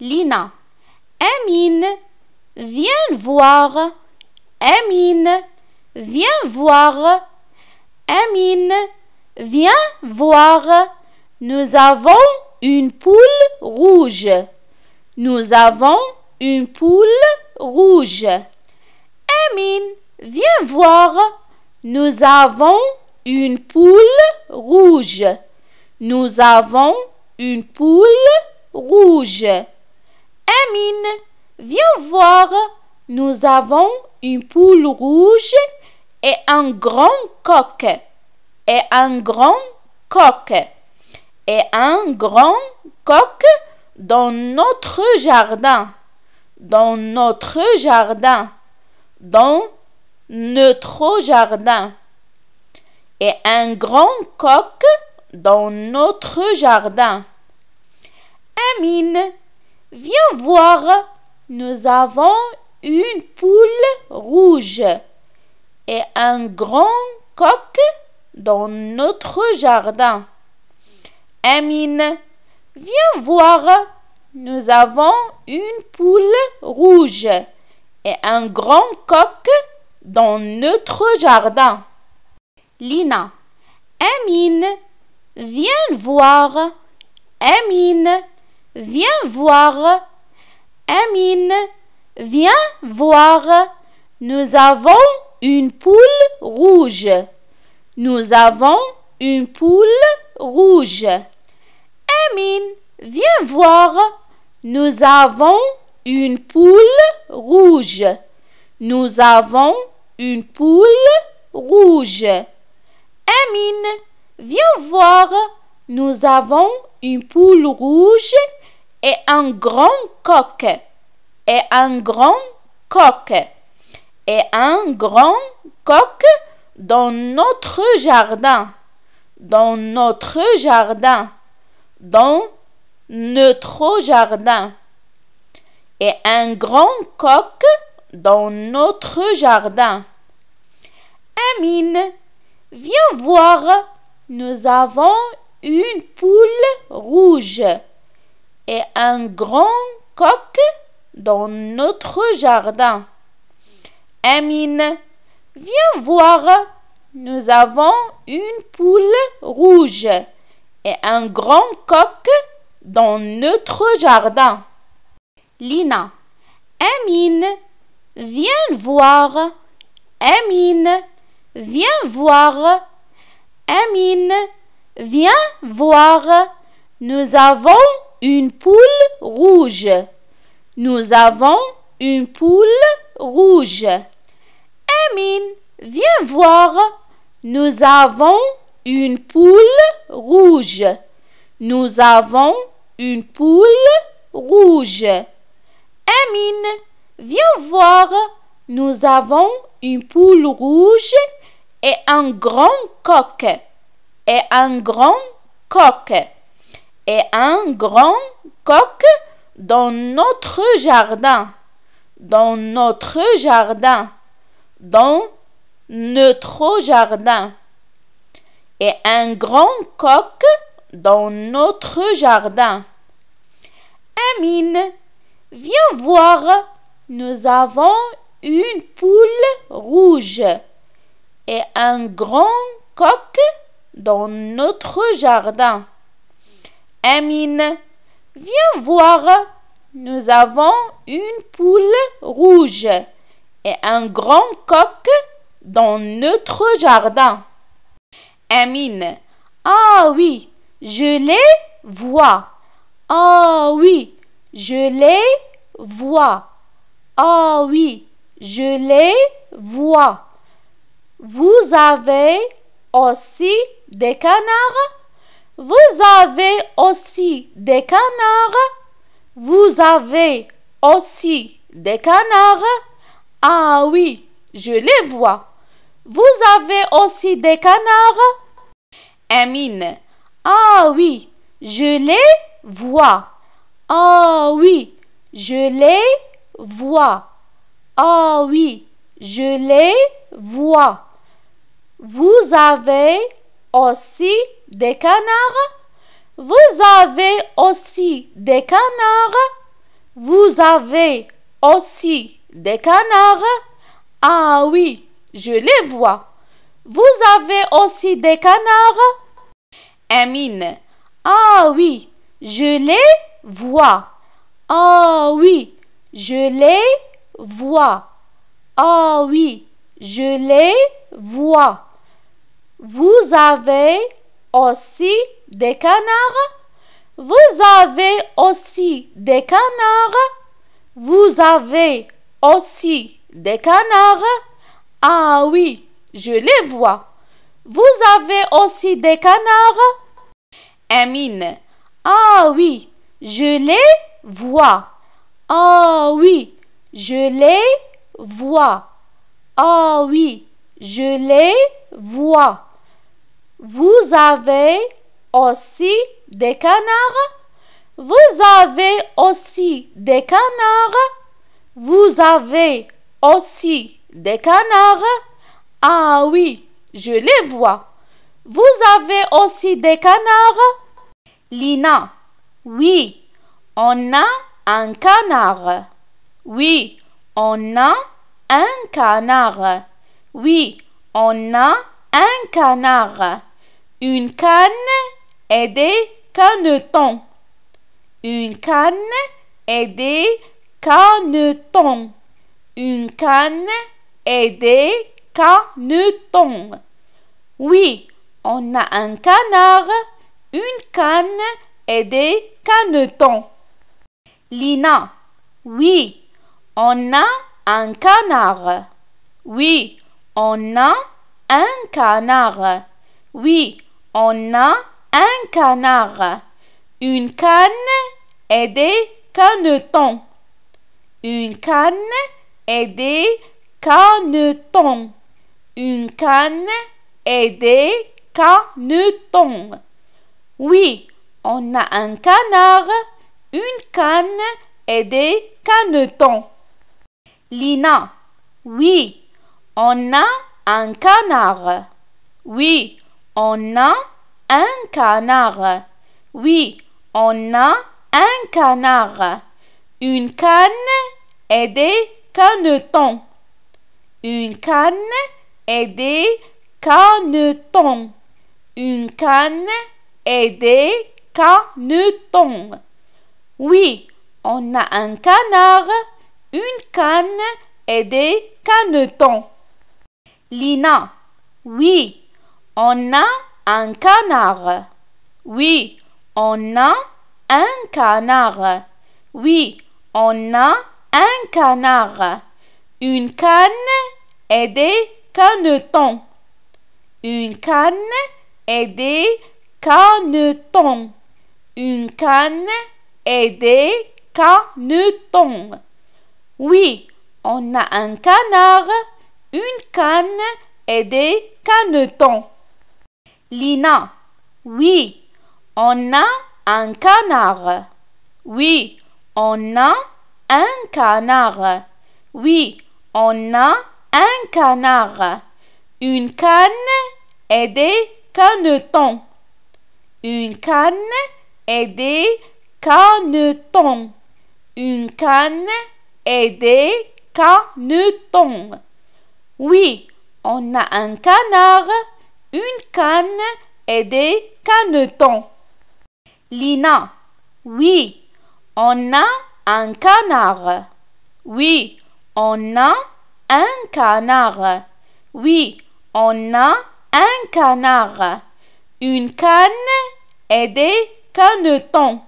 Lina. Amine, viens voir. Amine, viens voir. Amine, viens voir. Nous avons une poule rouge. Nous avons une poule rouge. Emine, viens voir. Nous avons une poule rouge. Nous avons une poule rouge. Amine, viens voir. Nous avons une poule rouge et un grand coq. Et un grand coq. Et un grand coq dans notre jardin. Dans notre jardin. Dans notre jardin. Et un grand coq dans notre jardin. Amine, Viens voir, nous avons une poule rouge et un grand coq dans notre jardin. Amine, viens voir, nous avons une poule rouge et un grand coq dans notre jardin. Lina, Amine, viens voir. Amine, Viens voir. Amine, viens voir. Nous avons une poule rouge. Nous avons une poule rouge. Amine, viens voir. Nous avons une poule rouge. Nous avons une poule rouge. Amine, viens voir. Nous avons une poule rouge et un grand coq et un grand coq et un grand coq dans notre jardin dans notre jardin dans notre jardin et un grand coq dans notre jardin. Amine, viens voir, nous avons une poule rouge et un grand coq dans notre jardin. Amine, viens voir. Nous avons une poule rouge et un grand coq dans notre jardin. Lina, Amine, viens voir. Amine, viens voir. Amine, viens voir. Nous avons une poule rouge. Nous avons une poule rouge. Amine, viens voir. Nous avons une poule rouge. Nous avons une poule rouge. Amine, viens voir. Nous avons une poule rouge et un grand coq. Et un grand coq et un grand coq dans notre jardin, dans notre jardin, dans notre jardin. Et un grand coq dans notre jardin. Amine, viens voir, nous avons une poule rouge et un grand coq dans notre jardin. Amine, viens voir. Nous avons une poule rouge et un grand coq dans notre jardin. Amine, ah oui, je les vois. Ah oui, je les vois. Ah oui, je les vois. Vous avez aussi des canards Vous avez aussi des canards. Vous avez aussi des canards. Ah oui, je les vois. Vous avez aussi des canards Amine. Ah oui, je les vois. Ah oui, je les vois. Ah oui, je les vois. Vous avez aussi des canards vous avez aussi des canards. Vous avez aussi des canards. Ah oui, je les vois. Vous avez aussi des canards Amine. Ah oui, je les vois. Ah oui, je les vois. Ah oui, je les vois. Vous avez aussi des canards. Vous avez aussi des canards. Vous avez aussi des canards. Ah oui, je les vois. Vous avez aussi des canards Amine. Ah oui, je les vois. Ah oui, je les vois. Ah oui, je les vois. Vous avez aussi des canards Vous avez aussi des canards Vous avez aussi des canards Ah oui, je les vois. Vous avez aussi des canards Lina. Oui, on a un canard. Oui, on a un canard. Oui, on a un canard. Une canne et des canetons. Une canne Et des canetons. Une canne Et des canetons. Oui, on a un canard, une canne et des canetons. Lina, oui, on a un canard. Oui, on a un canard. Oui, on a un canard, une canne et des canetons. Une canne et des canetons. Une canne et des canetons. Oui, on a un canard, une canne et des canetons. Lina, oui, on a un canard. Oui, on a un canard. Oui, on a un canard. Une canne et des canetons. Une canne et des canetons. Une canne et des canetons. Oui, on a un canard, une canne et des canetons. Lina, oui, on a un canard. Oui, on a un canard. Oui, on a un canard. Une canne et des canetons. Une canne et des canetons. Une canne et des canetons. Oui, on a un canard, une canne et des canetons. Lina. Oui, on a un canard. Oui, on a un canard. Oui, on a un canard. Une canne et des canetons. Une canne et des canetons. Une canne et des canetons. Oui, on a un canard une canne et des canetons. Lina, oui, on a un canard. Oui, on a un canard. Oui, on a un canard. Une canne et des canetons.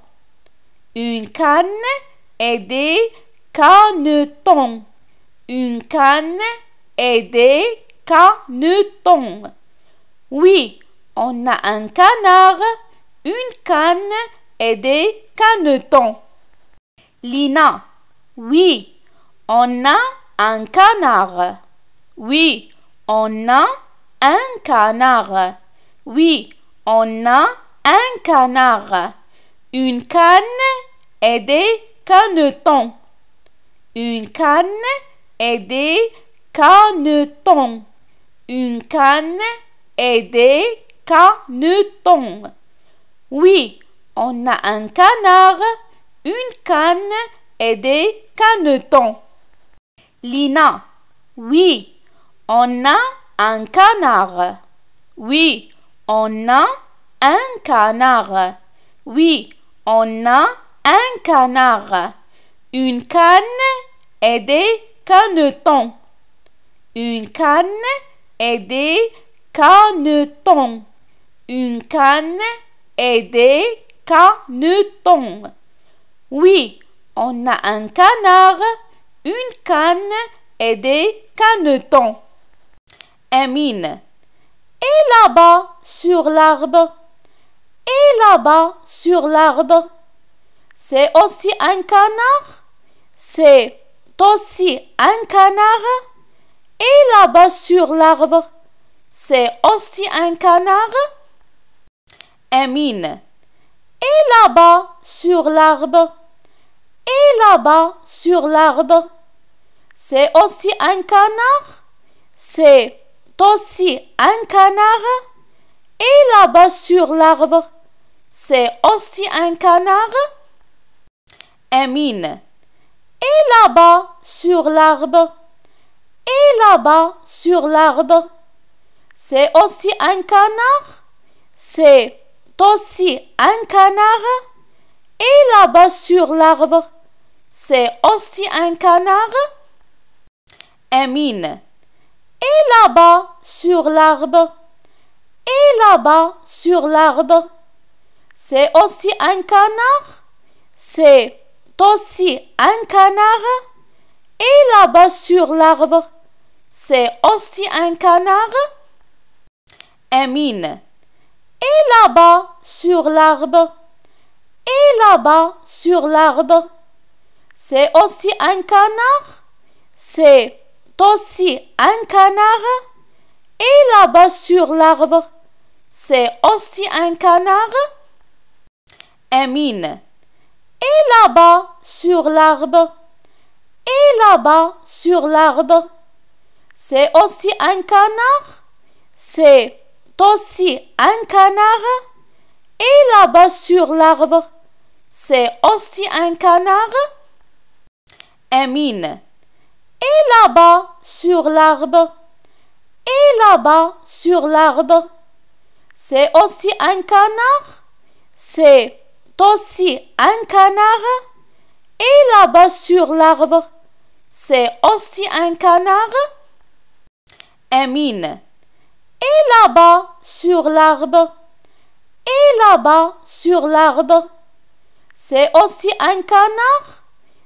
Une canne et des canetons. Une canne et des canetons. Oui, on a un canard, une canne et des canetons. Lina. Oui, on a un canard. Oui, on a un canard. Oui, on a un canard. Une canne et des canetons. Une canne et des canetons. Une canne et des canetons. Oui, on a un canard, une canne et des canetons. Lina, oui, on a un canard. Oui, on a un canard. Oui, on a un canard. Une canne et des canetons. Une canne et des Caneton, Une canne et des canetons. Oui, on a un canard, une canne et des canetons. Amine. Et là-bas sur l'arbre. Et là-bas sur l'arbre. C'est aussi un canard. C'est aussi un canard. Et là-bas sur l'arbre. C'est aussi un canard Amine. Et là-bas sur l'arbre Et là-bas sur l'arbre C'est aussi un canard C'est aussi un canard Et là-bas sur l'arbre C'est aussi un canard Amine. Et là-bas sur l'arbre. Et là-bas sur l'arbre. C'est aussi un canard. C'est aussi un canard. Et là-bas sur l'arbre, c'est aussi un canard. Amine. Et là-bas sur l'arbre. Et là-bas sur l'arbre, c'est aussi un canard. C'est aussi un canard. Et là-bas sur l'arbre, c'est aussi un canard. Amine. Et là-bas sur l'arbre. Et là-bas sur l'arbre. C'est aussi un canard. C'est aussi un canard. Et là-bas sur l'arbre. C'est aussi un canard. Amine. Et là-bas sur l'arbre. Et là-bas sur l'arbre. C'est aussi un canard. C'est aussi un canard. Et là-bas sur l'arbre, c'est aussi un canard. Amine. Et là-bas sur l'arbre. Et là-bas sur l'arbre, c'est aussi un canard. C'est aussi un canard. Et là-bas sur l'arbre, c'est aussi un canard. Amine. Et là-bas sur l'arbre. Et là-bas sur l'arbre. C'est aussi un canard.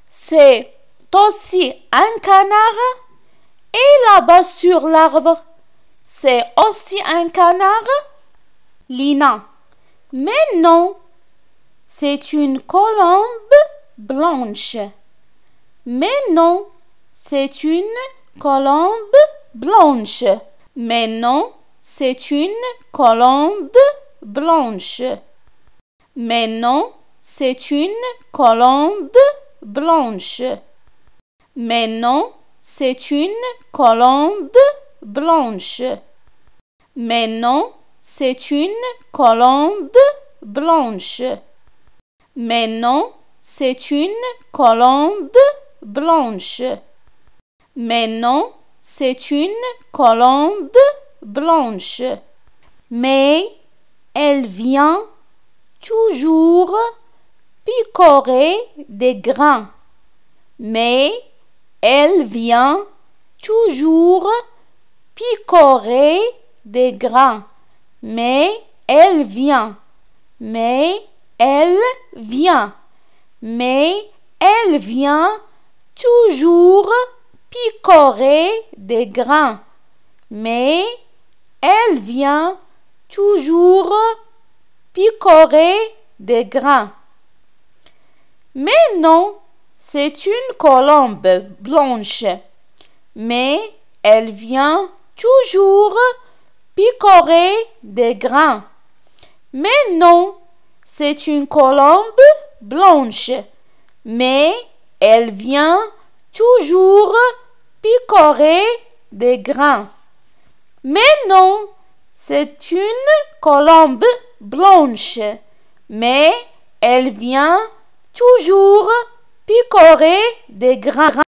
C'est aussi un canard. Et là-bas sur l'arbre. C'est aussi un canard. Lina. Mais non. C'est une colombe blanche. Mais non, c'est une colombe blanche. Mais non, c'est une colombe blanche. Mais non, c'est une colombe blanche. Mais non, c'est une colombe blanche. Mais non, c'est une colombe blanche. Mais non, c'est une colombe blanche. Mais non, c'est une colombe blanche, mais elle vient toujours picorer des grains. Mais elle vient toujours picorer des grains. Mais elle vient. Mais elle vient. Mais elle vient toujours picorer des grains. Mais elle vient toujours picorer des grains. Mais non, c'est une colombe blanche. Mais elle vient toujours picorer des grains. Mais non, c'est une colombe blanche. Mais elle vient toujours picorer des grains. Mais non, c'est une colombe blanche. Mais elle vient toujours picorer des grains.